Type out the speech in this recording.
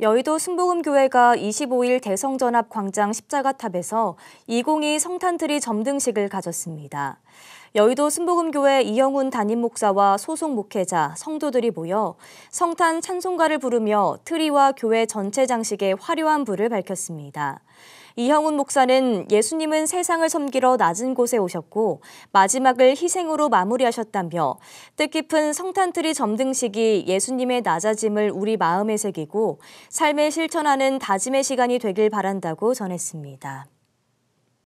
여의도 순복음교회가 25일 대성전 앞 광장 십자가탑에서 2 0 2 성탄트리 점등식을 가졌습니다. 여의도 순복음교회 이영훈 담임 목사와 소속 목회자, 성도들이 모여 성탄 찬송가를 부르며 트리와 교회 전체 장식에 화려한 불을 밝혔습니다. 이형훈 목사는 예수님은 세상을 섬기러 낮은 곳에 오셨고 마지막을 희생으로 마무리하셨다며 뜻깊은 성탄트리 점등식이 예수님의 낮아짐을 우리 마음에 새기고 삶에 실천하는 다짐의 시간이 되길 바란다고 전했습니다.